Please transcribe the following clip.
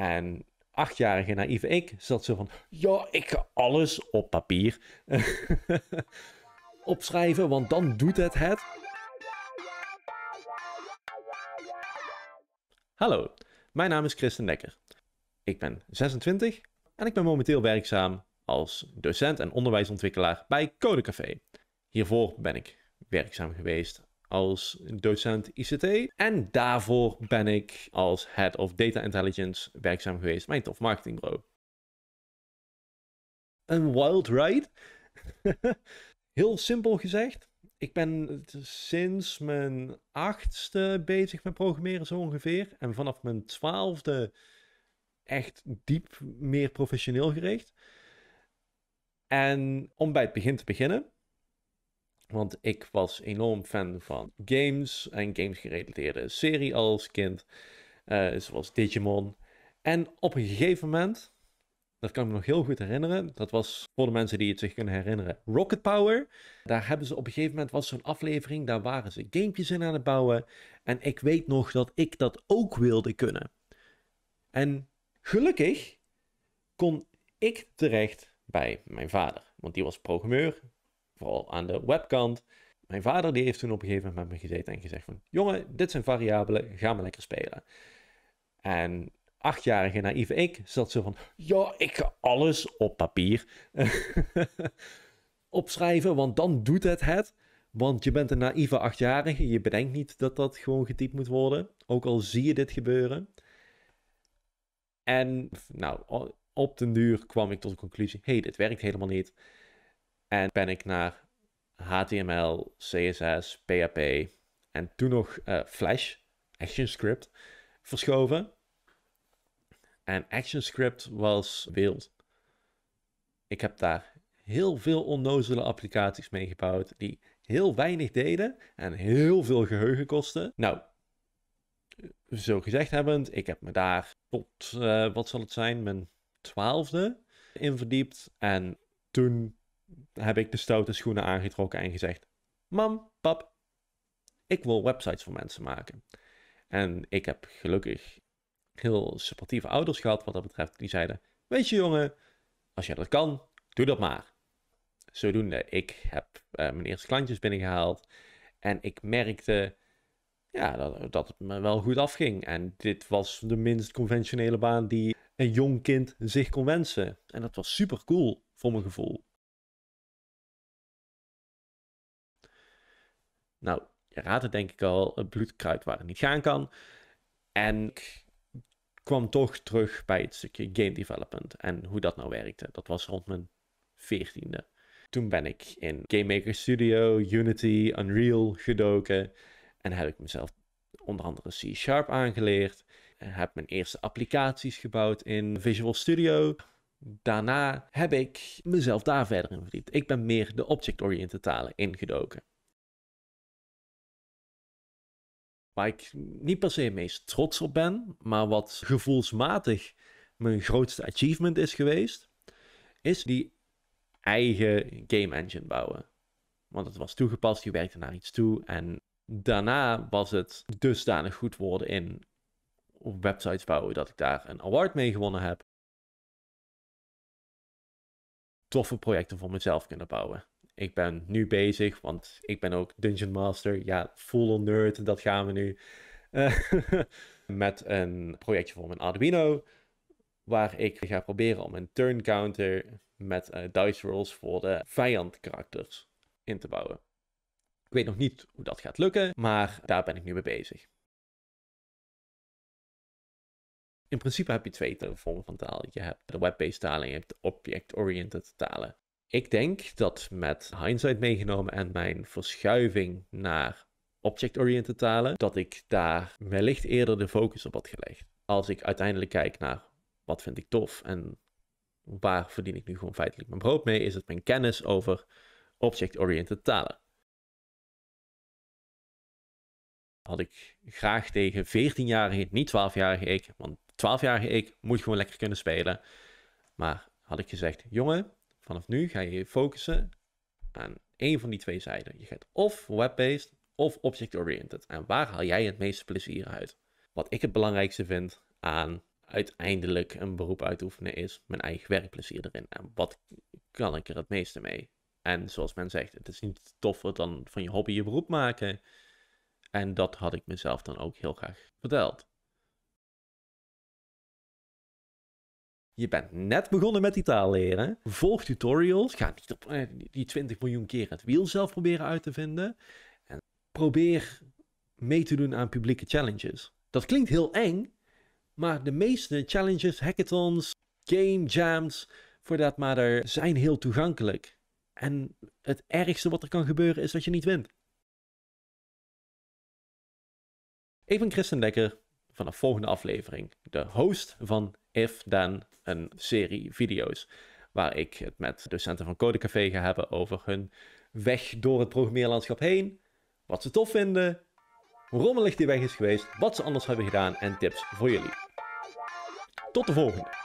En achtjarige naïeve ik zat zo van, ja, ik ga alles op papier opschrijven, want dan doet het het. Hallo, mijn naam is Christen Dekker. Ik ben 26 en ik ben momenteel werkzaam als docent en onderwijsontwikkelaar bij Codecafé. Hiervoor ben ik werkzaam geweest als docent ICT. En daarvoor ben ik als Head of Data Intelligence werkzaam geweest mijn Top tof marketingbureau. Een wild ride? Heel simpel gezegd. Ik ben sinds mijn achtste bezig met programmeren zo ongeveer. En vanaf mijn twaalfde echt diep meer professioneel gericht. En om bij het begin te beginnen. Want ik was enorm fan van games en games gerelateerde serie als kind. Eh, zoals Digimon. En op een gegeven moment, dat kan ik me nog heel goed herinneren. Dat was voor de mensen die het zich kunnen herinneren. Rocket Power. Daar hebben ze op een gegeven moment was zo'n aflevering. Daar waren ze gamepjes in aan het bouwen. En ik weet nog dat ik dat ook wilde kunnen. En gelukkig kon ik terecht bij mijn vader. Want die was programmeur vooral aan de webkant. Mijn vader die heeft toen op een gegeven moment met me gezeten en gezegd van... Jongen, dit zijn variabelen, ga maar lekker spelen. En achtjarige naïeve ik zat zo van... Ja, ik ga alles op papier opschrijven, want dan doet het het. Want je bent een naïeve achtjarige, je bedenkt niet dat dat gewoon getypt moet worden. Ook al zie je dit gebeuren. En nou, op den duur kwam ik tot de conclusie: hé, hey, dit werkt helemaal niet. En ben ik naar HTML, CSS, PHP en toen nog eh, Flash, ActionScript, verschoven. En ActionScript was wild. Ik heb daar heel veel onnozele applicaties mee gebouwd die heel weinig deden en heel veel geheugen kosten. Nou, zo gezegd hebbend, ik heb me daar tot, eh, wat zal het zijn, mijn twaalfde in verdiept. En toen heb ik de stoute schoenen aangetrokken en gezegd: Mam, pap, ik wil websites voor mensen maken. En ik heb gelukkig heel supportieve ouders gehad wat dat betreft. Die zeiden: Weet je, jongen, als jij dat kan, doe dat maar. Zodoende, ik heb eh, mijn eerste klantjes binnengehaald. En ik merkte ja, dat, dat, het me wel goed afging. En dit was de minst conventionele baan die een jong kind zich kon wensen. En dat was super cool voor mijn gevoel. Nou, je raadt het denk ik al, het bloedkruid waar het niet gaan kan. En ik kwam toch terug bij het stukje game development en hoe dat nou werkte. Dat was rond mijn veertiende. Toen ben ik in Game Maker Studio, Unity, Unreal gedoken. En heb ik mezelf onder andere C-Sharp aangeleerd. En heb mijn eerste applicaties gebouwd in Visual Studio. Daarna heb ik mezelf daar verder in verdiept. Ik ben meer de object-oriented talen ingedoken. waar ik niet per se meest trots op ben, maar wat gevoelsmatig mijn grootste achievement is geweest, is die eigen game engine bouwen. Want het was toegepast, die werkte naar iets toe. En daarna was het dusdanig goed worden in websites bouwen dat ik daar een award mee gewonnen heb. Toffe projecten voor mezelf kunnen bouwen. Ik ben nu bezig, want ik ben ook Dungeon Master. Ja, full on nerd, dat gaan we nu. Eh, met een projectje voor mijn Arduino. Waar ik ga proberen om een turn counter met eh, dice rolls voor de vijand karakters in te bouwen. Ik weet nog niet hoe dat gaat lukken, maar daar ben ik nu mee bezig. In principe heb je twee vormen van taal. Je hebt de web-based taal en je hebt de object-oriented talen. Ik denk dat met hindsight meegenomen en mijn verschuiving naar object-oriented talen, dat ik daar wellicht eerder de focus op had gelegd. Als ik uiteindelijk kijk naar wat vind ik tof en waar verdien ik nu gewoon feitelijk mijn brood mee, is het mijn kennis over object-oriented talen. Had ik graag tegen 14-jarige, niet 12-jarige ik, want 12-jarige ik moet gewoon lekker kunnen spelen. Maar had ik gezegd, jongen, Vanaf nu ga je je focussen aan één van die twee zijden. Je gaat of web-based of object-oriented. En waar haal jij het meeste plezier uit? Wat ik het belangrijkste vind aan uiteindelijk een beroep uitoefenen is mijn eigen werkplezier erin. En wat kan ik er het meeste mee? En zoals men zegt, het is niet toffer dan van je hobby je beroep maken. En dat had ik mezelf dan ook heel graag verteld. Je bent net begonnen met die taal leren. Volg tutorials. Ga niet op, eh, die 20 miljoen keer het wiel zelf proberen uit te vinden. En probeer mee te doen aan publieke challenges. Dat klinkt heel eng, maar de meeste challenges, hackathons, game jams, voor dat matter, zijn heel toegankelijk. En het ergste wat er kan gebeuren is dat je niet wint. Ik ben Christen Dekker vanaf volgende aflevering, de host van if then een serie video's waar ik het met docenten van Codecafé ga hebben over hun weg door het programmeerlandschap heen, wat ze tof vinden, hoe rommelig die weg is geweest, wat ze anders hebben gedaan en tips voor jullie. Tot de volgende!